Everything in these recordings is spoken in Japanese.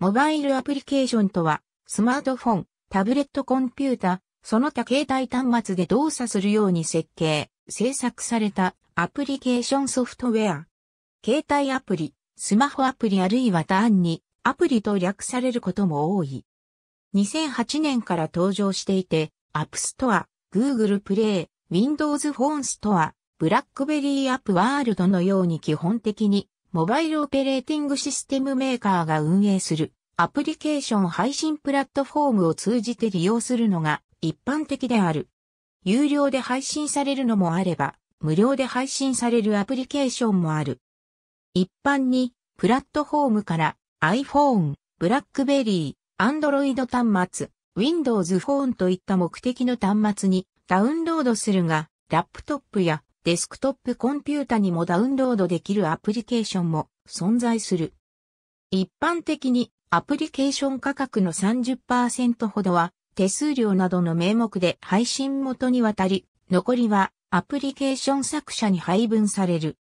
モバイルアプリケーションとは、スマートフォン、タブレットコンピュータ、その他携帯端末で動作するように設計、制作されたアプリケーションソフトウェア。携帯アプリ、スマホアプリあるいは単にアプリと略されることも多い。2008年から登場していて、App Store、Google Play、Windows Phone Store、BlackBerry App World のように基本的にモバイルオペレーティングシステムメーカーが運営するアプリケーション配信プラットフォームを通じて利用するのが一般的である。有料で配信されるのもあれば、無料で配信されるアプリケーションもある。一般に、プラットフォームから iPhone、BlackBerry、Android 端末、Windows Phone といった目的の端末にダウンロードするが、ラップトップやデスクトップコンピュータにもダウンロードできるアプリケーションも存在する。一般的にアプリケーション価格の30%ほどは手数料などの名目で配信元に渡り、残りはアプリケーション作者に配分される。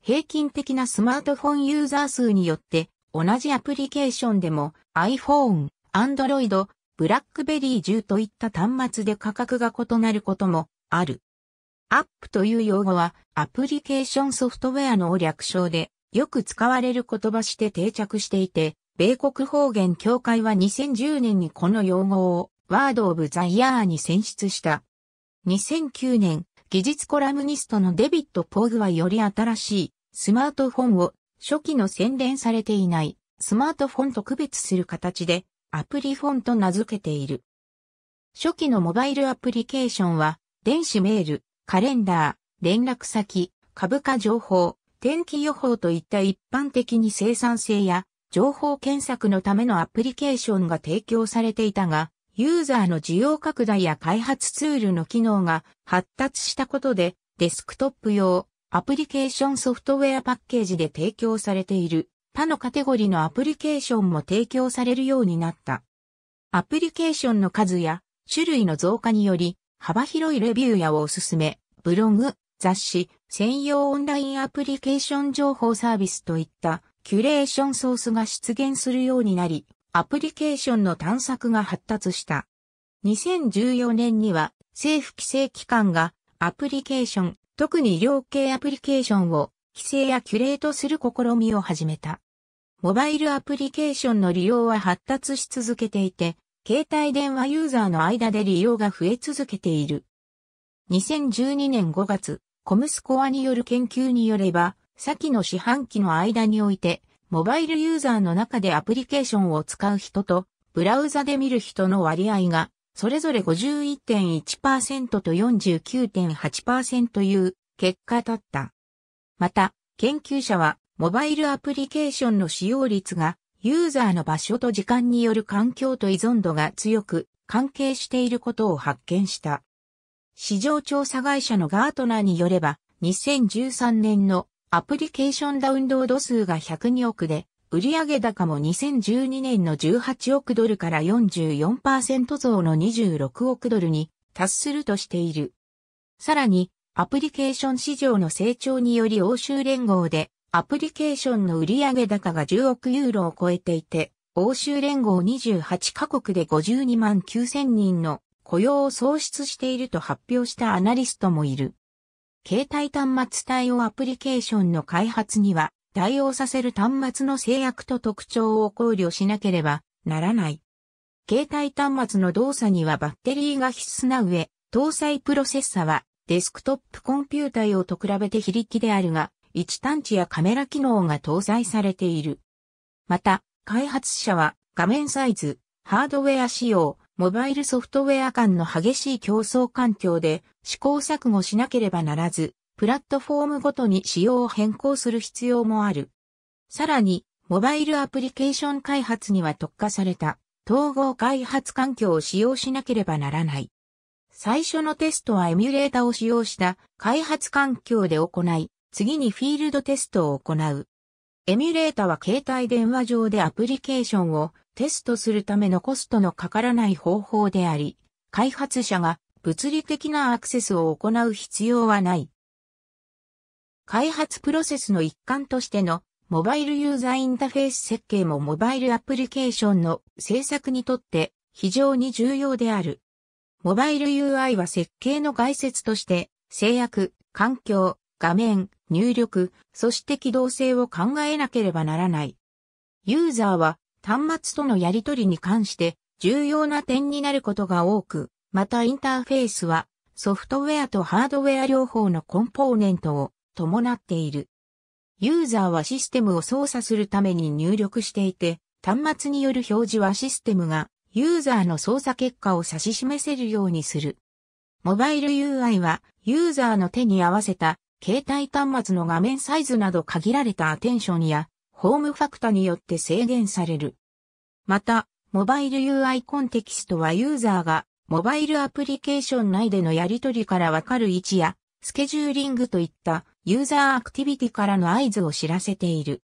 平均的なスマートフォンユーザー数によって同じアプリケーションでも iPhone、Android、BlackBerry 10といった端末で価格が異なることもある。アップという用語はアプリケーションソフトウェアの略称でよく使われる言葉して定着していて、米国方言協会は2010年にこの用語をワードオブザイヤーに選出した。2009年、技術コラムニストのデビット・ポーグはより新しいスマートフォンを初期の洗練されていないスマートフォンと区別する形でアプリフォンと名付けている。初期のモバイルアプリケーションは電子メール、カレンダー、連絡先、株価情報、天気予報といった一般的に生産性や情報検索のためのアプリケーションが提供されていたが、ユーザーの需要拡大や開発ツールの機能が発達したことで、デスクトップ用、アプリケーションソフトウェアパッケージで提供されている他のカテゴリーのアプリケーションも提供されるようになった。アプリケーションの数や種類の増加により幅広いレビューやおすすめ、ブログ、雑誌、専用オンラインアプリケーション情報サービスといったキュレーションソースが出現するようになり、アプリケーションの探索が発達した。2014年には政府規制機関がアプリケーション、特に医療系アプリケーションを規制やキュレートする試みを始めた。モバイルアプリケーションの利用は発達し続けていて、携帯電話ユーザーの間で利用が増え続けている。2012年5月、コムスコアによる研究によれば、先の四半期の間において、モバイルユーザーの中でアプリケーションを使う人と、ブラウザで見る人の割合が、それぞれ51.1%と49.8%という結果だった。また、研究者は、モバイルアプリケーションの使用率がユーザーの場所と時間による環境と依存度が強く関係していることを発見した。市場調査会社のガートナーによれば、2013年のアプリケーションダウンロード数が102億で、売上高も2012年の18億ドルから44%増の26億ドルに達するとしている。さらに、アプリケーション市場の成長により欧州連合でアプリケーションの売上高が10億ユーロを超えていて、欧州連合28カ国で52万9000人の雇用を創出していると発表したアナリストもいる。携帯端末対応アプリケーションの開発には、対応させる端末の制約と特徴を考慮しなければならない。携帯端末の動作にはバッテリーが必須な上、搭載プロセッサはデスクトップコンピュータ用と比べて非力であるが、位置探知やカメラ機能が搭載されている。また、開発者は画面サイズ、ハードウェア仕様、モバイルソフトウェア間の激しい競争環境で試行錯誤しなければならず、プラットフォームごとに仕様を変更する必要もある。さらに、モバイルアプリケーション開発には特化された統合開発環境を使用しなければならない。最初のテストはエミュレータを使用した開発環境で行い、次にフィールドテストを行う。エミュレータは携帯電話上でアプリケーションをテストするためのコストのかからない方法であり、開発者が物理的なアクセスを行う必要はない。開発プロセスの一環としてのモバイルユーザーインターフェース設計もモバイルアプリケーションの制作にとって非常に重要である。モバイル UI は設計の概説として制約、環境、画面、入力、そして機動性を考えなければならない。ユーザーは端末とのやり取りに関して重要な点になることが多く、またインターフェースはソフトウェアとハードウェア両方のコンポーネントを伴っている。ユーザーはシステムを操作するために入力していて、端末による表示はシステムがユーザーの操作結果を指し示せるようにする。モバイル UI はユーザーの手に合わせた携帯端末の画面サイズなど限られたアテンションや、ホームファクタによって制限される。また、モバイル UI コンテキストはユーザーが、モバイルアプリケーション内でのやり取りからわかる位置や、スケジューリングといったユーザーアクティビティからの合図を知らせている。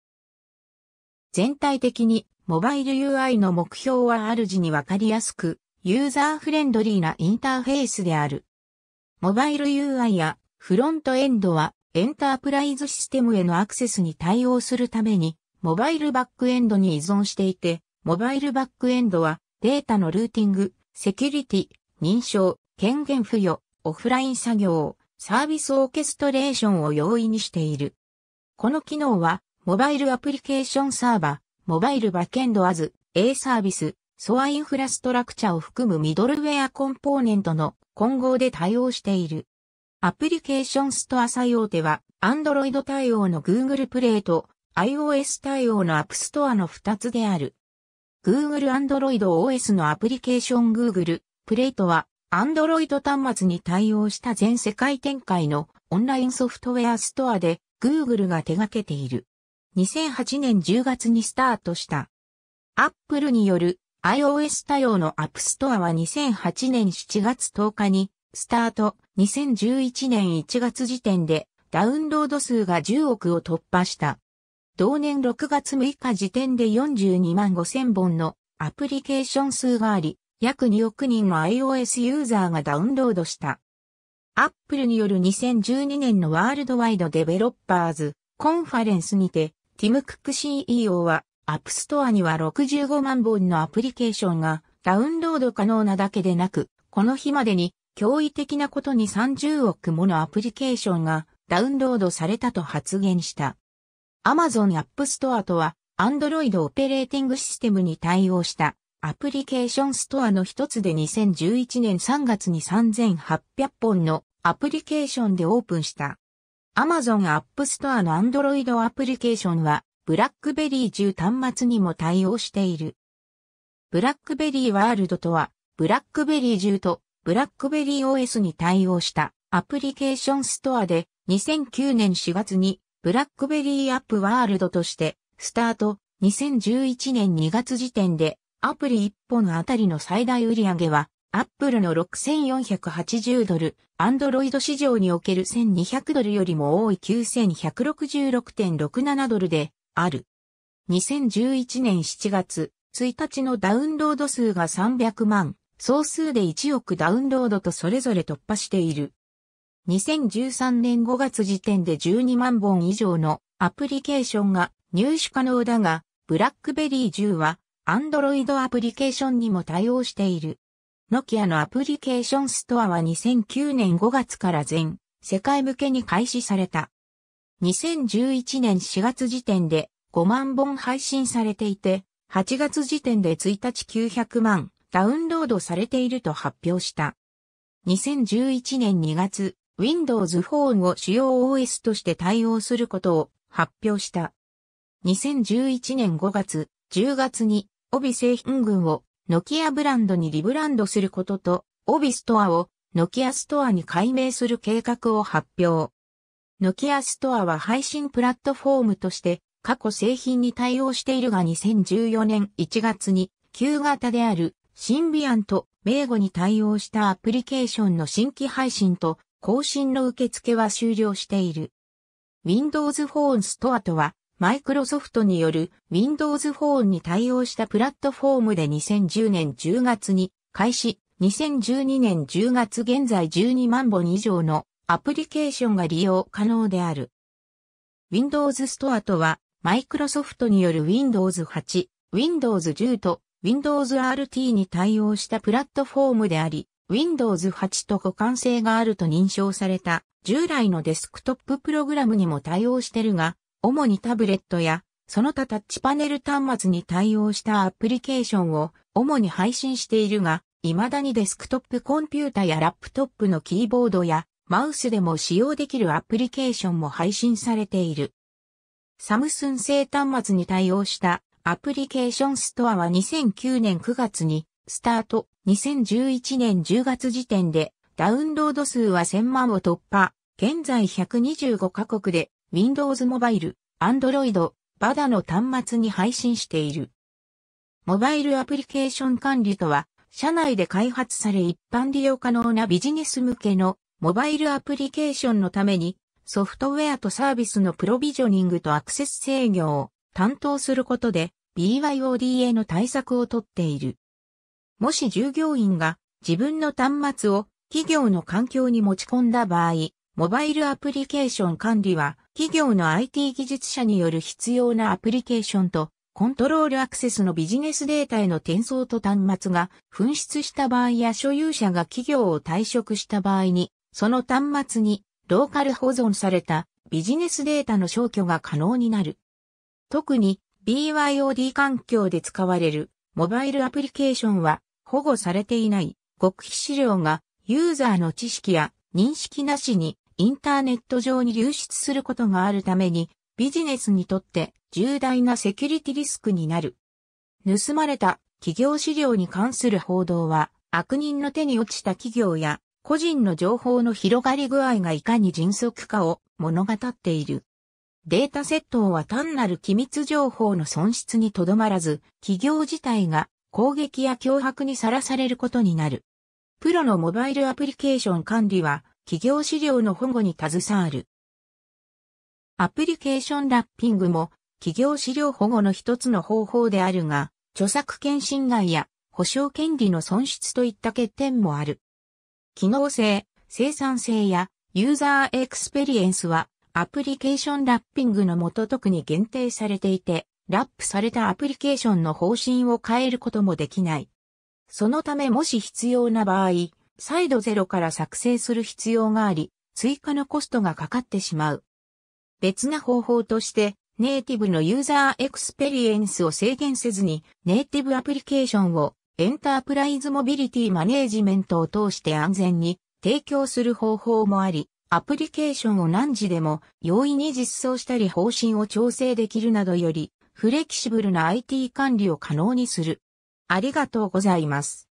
全体的にモバイル UI の目標は主にわかりやすく、ユーザーフレンドリーなインターフェースである。モバイル UI やフロントエンドはエンタープライズシステムへのアクセスに対応するために、モバイルバックエンドに依存していて、モバイルバックエンドはデータのルーティング、セキュリティ、認証、権限付与、オフライン作業、サービスオーケストレーションを容易にしている。この機能は、モバイルアプリケーションサーバー、モバイルバックエンドアズ、A サービス、ソアインフラストラクチャを含むミドルウェアコンポーネントの混合で対応している。アプリケーションストア最大手は、Android 対応の Google Play と iOS 対応の App Store の2つである。Google Android OS のアプリケーション Google Play とは、Android 端末に対応した全世界展開のオンラインソフトウェアストアで Google が手掛けている。2008年10月にスタートした。Apple による iOS 対応の App Store は2008年7月10日にスタート、2011年1月時点でダウンロード数が10億を突破した。同年6月6日時点で42万5000本のアプリケーション数があり、約2億人の iOS ユーザーがダウンロードした。アップルによる2012年のワールドワイドデベロッパーズコンファレンスにて、ティム・クック CEO は、アップストアには65万本のアプリケーションがダウンロード可能なだけでなく、この日までに驚異的なことに30億ものアプリケーションがダウンロードされたと発言した。Amazon App Store とは、Android オペレーティングシステムに対応したアプリケーションストアの一つで2011年3月に3800本のアプリケーションでオープンした。Amazon App Store の Android アプリケーションは、ブラックベリー10端末にも対応している。ブラックベリーワールドとは、ブラックベリー10とブラックベリー OS に対応したアプリケーションストアで2009年4月にブラックベリーアップワールドとしてスタート2011年2月時点でアプリ1本あたりの最大売上はアップルの6480ドル、アンドロイド市場における1200ドルよりも多い9166.67ドルである。2011年7月1日のダウンロード数が300万総数で1億ダウンロードとそれぞれ突破している。2013年5月時点で12万本以上のアプリケーションが入手可能だが、ブラックベリー10は Android アプリケーションにも対応している。ノキアのアプリケーションストアは2009年5月から全世界向けに開始された。2011年4月時点で5万本配信されていて、8月時点で1日900万、ダウンロードされていると発表した。2011年2月、Windows Phone を主要 OS として対応することを発表した。2011年5月、10月に、帯製品群をノキアブランドにリブランドすることと、帯ストアをノキアストアに改名する計画を発表。ノキアストアは配信プラットフォームとして過去製品に対応しているが2014年1月に旧型であるシンビアンと名語に対応したアプリケーションの新規配信と更新の受付は終了している。Windows Phone Store とは、マイクロソフトによる Windows Phone に対応したプラットフォームで2010年10月に開始、2012年10月現在12万本以上のアプリケーションが利用可能である。Windows Store とは、マイクロソフトによる Windows 8、Windows 10と Windows RT に対応したプラットフォームであり、Windows 8と互換性があると認証された従来のデスクトッププログラムにも対応してるが、主にタブレットやその他タッチパネル端末に対応したアプリケーションを主に配信しているが、未だにデスクトップコンピュータやラップトップのキーボードやマウスでも使用できるアプリケーションも配信されている。サムスン製端末に対応したアプリケーションストアは2009年9月にスタート、2011年10月時点でダウンロード数は1000万を突破、現在125カ国で Windows モバイル、Android、BADA の端末に配信している。モバイルアプリケーション管理とは、社内で開発され一般利用可能なビジネス向けのモバイルアプリケーションのためにソフトウェアとサービスのプロビジョニングとアクセス制御を担当することで BYOD への対策をとっている。もし従業員が自分の端末を企業の環境に持ち込んだ場合、モバイルアプリケーション管理は企業の IT 技術者による必要なアプリケーションとコントロールアクセスのビジネスデータへの転送と端末が紛失した場合や所有者が企業を退職した場合に、その端末にローカル保存されたビジネスデータの消去が可能になる。特に BYOD 環境で使われるモバイルアプリケーションは保護されていない極秘資料がユーザーの知識や認識なしにインターネット上に流出することがあるためにビジネスにとって重大なセキュリティリスクになる。盗まれた企業資料に関する報道は悪人の手に落ちた企業や個人の情報の広がり具合がいかに迅速かを物語っている。データセットは単なる機密情報の損失にとどまらず、企業自体が攻撃や脅迫にさらされることになる。プロのモバイルアプリケーション管理は、企業資料の保護に携わる。アプリケーションラッピングも、企業資料保護の一つの方法であるが、著作権侵害や保証権利の損失といった欠点もある。機能性、生産性やユーザーエクスペリエンスはアプリケーションラッピングのもと特に限定されていて、ラップされたアプリケーションの方針を変えることもできない。そのためもし必要な場合、再度ゼロから作成する必要があり、追加のコストがかかってしまう。別な方法として、ネイティブのユーザーエクスペリエンスを制限せずに、ネイティブアプリケーションをエンタープライズモビリティマネージメントを通して安全に提供する方法もあり、アプリケーションを何時でも容易に実装したり方針を調整できるなどより、フレキシブルな IT 管理を可能にする。ありがとうございます。